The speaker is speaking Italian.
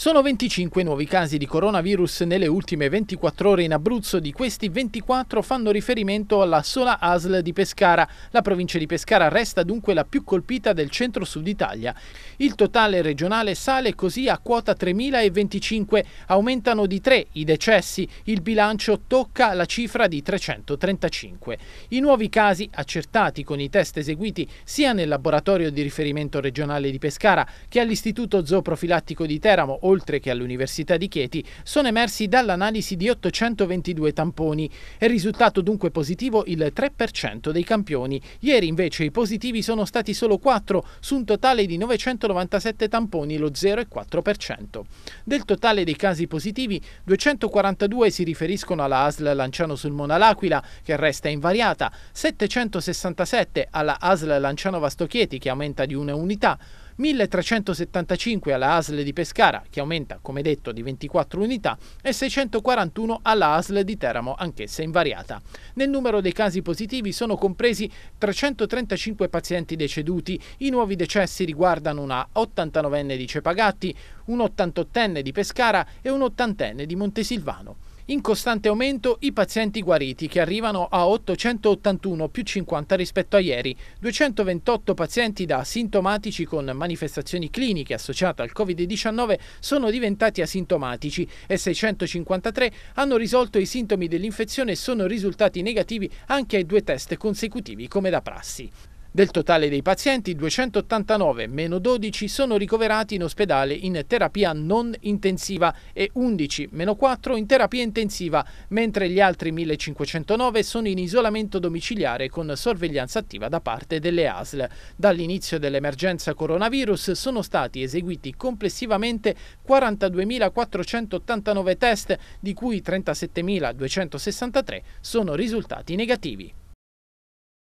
Sono 25 nuovi casi di coronavirus nelle ultime 24 ore in Abruzzo, di questi 24 fanno riferimento alla sola ASL di Pescara. La provincia di Pescara resta dunque la più colpita del centro-sud Italia. Il totale regionale sale così a quota 3.025, aumentano di 3 i decessi, il bilancio tocca la cifra di 335. I nuovi casi accertati con i test eseguiti sia nel laboratorio di riferimento regionale di Pescara che all'Istituto Zooprofilattico di Teramo oltre che all'Università di Chieti, sono emersi dall'analisi di 822 tamponi. È risultato dunque positivo il 3% dei campioni. Ieri invece i positivi sono stati solo 4, su un totale di 997 tamponi, lo 0,4%. Del totale dei casi positivi, 242 si riferiscono alla ASL Lanciano Mona L'Aquila, che resta invariata, 767 alla ASL Lanciano Vastochieti, che aumenta di una unità, 1375 alla ASL di Pescara, che aumenta come detto di 24 unità, e 641 alla ASL di Teramo, anch'essa invariata. Nel numero dei casi positivi sono compresi 335 pazienti deceduti, i nuovi decessi riguardano una 89enne di Cepagatti, un 88enne di Pescara e un 80enne di Montesilvano. In costante aumento i pazienti guariti che arrivano a 881 più 50 rispetto a ieri, 228 pazienti da asintomatici con manifestazioni cliniche associate al Covid-19 sono diventati asintomatici e 653 hanno risolto i sintomi dell'infezione e sono risultati negativi anche ai due test consecutivi come da prassi. Del totale dei pazienti, 289 12 sono ricoverati in ospedale in terapia non intensiva e 11 4 in terapia intensiva, mentre gli altri 1509 sono in isolamento domiciliare con sorveglianza attiva da parte delle ASL. Dall'inizio dell'emergenza coronavirus sono stati eseguiti complessivamente 42.489 test, di cui 37.263 sono risultati negativi.